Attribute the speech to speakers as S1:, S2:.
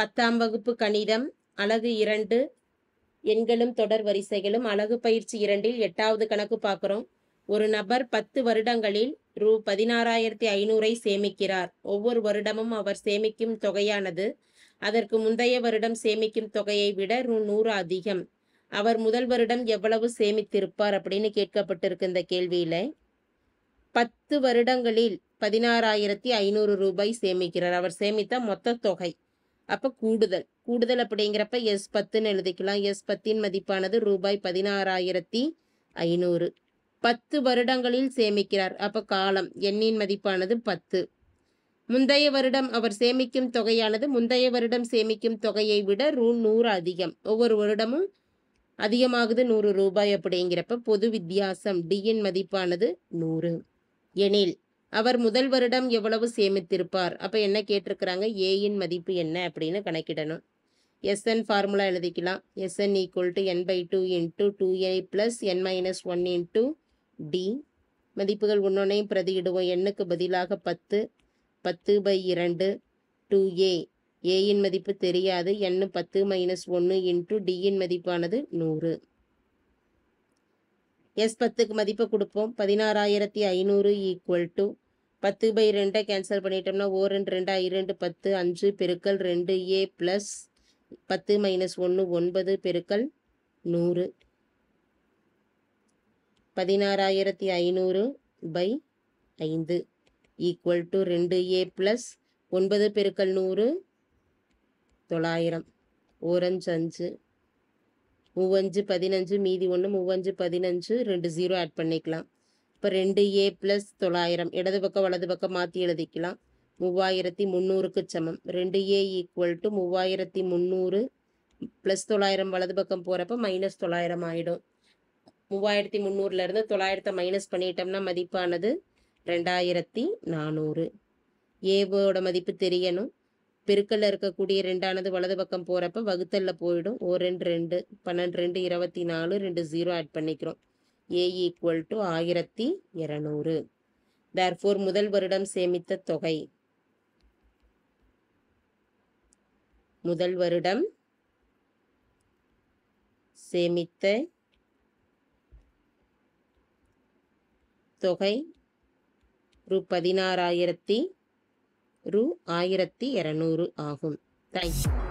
S1: பத்தாம் வகுப்பு கணிதம் அழகு இரண்டு எண்களும் தொடர் வரிசைகளும் அழகு பயிற்சி இரண்டில் எட்டாவது கணக்கு பார்க்குறோம் ஒரு நபர் பத்து வருடங்களில் ரூ பதினாறாயிரத்தி ஐநூறை சேமிக்கிறார் ஒவ்வொரு வருடமும் அவர் சேமிக்கும் தொகையானது அதற்கு முந்தைய வருடம் சேமிக்கும் தொகையை விட ரூ நூறு அதிகம் அவர் முதல் வருடம் எவ்வளவு சேமித்திருப்பார் அப்படின்னு கேட்கப்பட்டிருக்கு இந்த கேள்வியில பத்து வருடங்களில் பதினாறாயிரத்தி ஐநூறு ரூபாய் சேமிக்கிறார் அவர் சேமித்த மொத்த தொகை அப்போ கூடுதல் கூடுதல் அப்படிங்கிறப்ப எஸ் பத்துன்னு எழுதிக்கலாம் எஸ் பத்தின் மதிப்பானது ரூபாய் பதினாறாயிரத்தி ஐநூறு பத்து வருடங்களில் சேமிக்கிறார் அப்போ காலம் எண்ணின் மதிப்பானது பத்து முந்தைய வருடம் அவர் சேமிக்கும் தொகையானது முந்தைய வருடம் சேமிக்கும் தொகையை விட ரூ நூறு அதிகம் ஒவ்வொரு வருடமும் அதிகமாகுது நூறு ரூபாய் அப்படிங்கிறப்ப பொது வித்தியாசம் டியின் மதிப்பானது நூறு எனில் அவர் முதல் வருடம் எவ்வளவு சேமித்திருப்பார் அப்போ என்ன கேட்டிருக்கிறாங்க ஏயின் மதிப்பு என்ன அப்படின்னு கணக்கிடணும் எஸ்என் ஃபார்முலா எழுதிக்கலாம் S n equal to n by two into two a plus n minus one into d மதிப்புகள் ஒன்னொன்னையும் பிரதியிடுவோம் எண்ணுக்கு பதிலாக பத்து பத்து பை இரண்டு டூ ஏ ஏயின் மதிப்பு தெரியாது என் பத்து மைனஸ் ஒன்று இன்ட்டு டியின் மதிப்பானது நூறு எஸ் பத்துக்கு மதிப்பு கொடுப்போம் பதினாறாயிரத்தி ஐநூறு ஈக்குவல் டு பத்து பை ரெண்டை கேன்சல் பண்ணிட்டோம்னா ஓ ரெண்டு ரெண்டாக இரண்டு பத்து அஞ்சு பெருக்கல் ரெண்டு ஏ ப்ளஸ் பத்து மைனஸ் ஒன்று ஒன்பது பெருக்கல் நூறு பதினாறாயிரத்தி ஐநூறு பை ஐந்து ஈக்குவல் டு ரெண்டு ஏ ப்ளஸ் ஒன்பது பெருக்கல் நூறு தொள்ளாயிரம் ஓரஞ்சு அஞ்சு மூவஞ்சு பதினஞ்சு மீதி ஒன்று மூவஞ்சு பதினஞ்சு ரெண்டு ஜீரோ ஆட் பண்ணிக்கலாம் இப்போ ரெண்டு ஏ ப்ளஸ் தொள்ளாயிரம் இடது பக்கம் வலது பக்கம் மாற்றி எழுதிக்கலாம் மூவாயிரத்தி முந்நூறுக்கு சமம் ரெண்டு ஏ ஈக்குவல் டு மூவாயிரத்தி முந்நூறு ப்ளஸ் தொள்ளாயிரம் வலது பக்கம் போகிறப்ப மைனஸ் தொள்ளாயிரம் ஆகிடும் மூவாயிரத்தி முந்நூறுலேருந்து தொள்ளாயிரத்தை மைனஸ் பண்ணிட்டோம்னா மதிப்பானது ரெண்டாயிரத்தி நானூறு ஏவோட மதிப்பு தெரியணும் பெருக்கல்ல இருக்கக்கூடிய ரெண்டானது வலது பக்கம் போகிறப்ப வகுத்தல்ல போயிடும் ஓ ரெண்டு ரெண்டு பன்னெண்டு ரெண்டு இருபத்தி நாலு ரெண்டு ஜீரோ ஆட் பண்ணிக்கிறோம் ஏ ஈக்குவல் டு ஆயிரத்தி இரநூறு தேர்ஃபோர் முதல் வருடம் சேமித்த தொகை முதல் வருடம் சேமித்த தொகை ரூ பதினாறாயிரத்தி ரூ ஆயிரத்தி இரநூறு ஆகும் தேங்க்ஸ்